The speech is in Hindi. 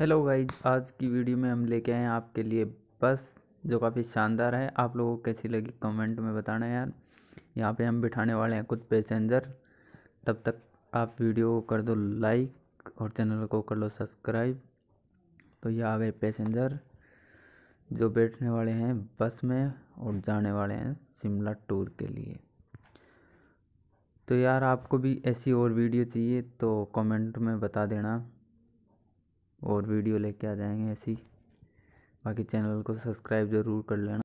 हेलो गाइज आज की वीडियो में हम लेके आए हैं आपके लिए बस जो काफ़ी शानदार है आप लोगों को कैसी लगी कमेंट में बताना यार यहाँ पे हम बिठाने वाले हैं कुछ पैसेंजर तब तक आप वीडियो को कर दो लाइक और चैनल को कर लो सब्सक्राइब तो ये आ गए पैसेंजर जो बैठने वाले हैं बस में और जाने वाले हैं शिमला टूर के लिए तो यार आपको भी ऐसी और वीडियो चाहिए तो कमेंट में बता देना और वीडियो लेके आ जाएंगे ऐसी बाकी चैनल को सब्सक्राइब ज़रूर कर लेना